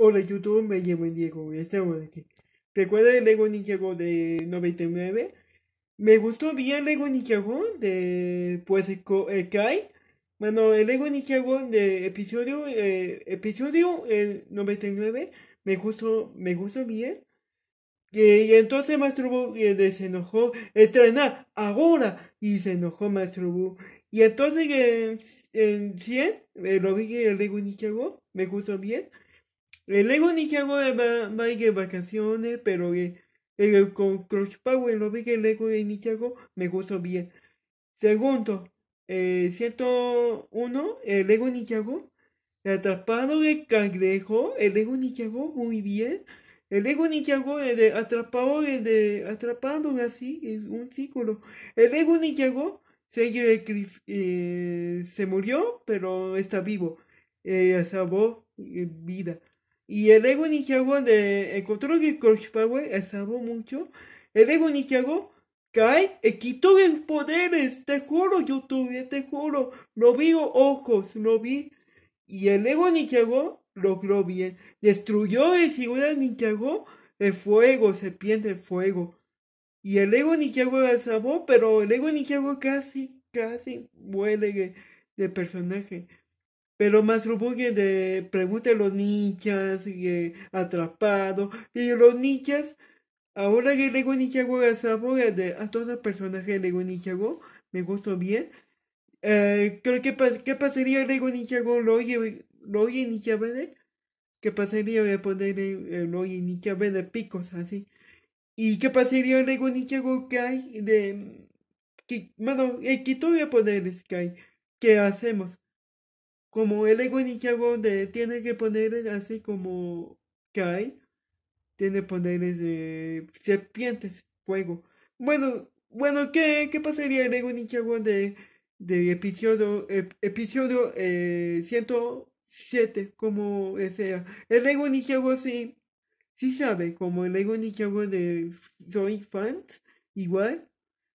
Hola YouTube, me llamo Diego y estamos aquí. ¿Recuerda el Lego Ninjago de 99? Me gustó bien Lego Ninjago de pues el Kai. Bueno, el Lego Ninjago de episodio eh, episodio el 99 me gustó me gustó bien. y entonces Wu se enojó, ¡Etrena, ahora y se enojó Wu Y entonces en 100 eh, lo vi el Lego Ninjago, me gustó bien. El eh, ni que va, a ir de vacaciones, pero eh, el, eh, con Cross Power lo vi que ego de Nichago me gustó bien. Segundo, eh, 101, el Lego Nichago, atrapado de cangrejo, el eh, ego Nichago, muy bien. El ego Nichago, atrapado, de atrapado así, es un círculo. El ego Nichago se, se murió, pero está vivo. Eh, salvó vida. Y el ego nichagua de el control de es salvó mucho. El ego Nishiago cae, quitó bien poderes. Te juro, YouTube, te juro. Lo vi ojos, lo vi. Y el ego lo logró bien. Destruyó el figura Nishiago el fuego, serpiente el fuego. Y el ego Nichagua salvó, pero el ego Nishiago casi, casi muere de personaje. Pero más que de pregunta a los ninjas, que eh, atrapado, y los ninjas, ahora que Lego digo es eh, de a todos los personajes de Lego Ninjago, me gustó bien. Eh, que ¿qué pasaría Lego Ninjago lo oye, Ninja Bede. ¿Qué pasaría voy a poner el oye Ninja de picos así? ¿Y qué pasaría Lego Ninjago que hay de... Que, mano, voy a poner ¿Qué hacemos? como el ego Nichiago de tiene que poner así como Kai. tiene que de serpientes, fuego. Bueno, bueno, ¿qué, qué pasaría el ego Nichiago de, de episodio, episodio 107? Eh, como sea, eh, el ego Nichiago sí, sí sabe, como el ego Nichiago de Soy Fans, igual.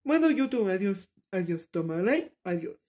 Bueno, YouTube, adiós, adiós, toma like, adiós.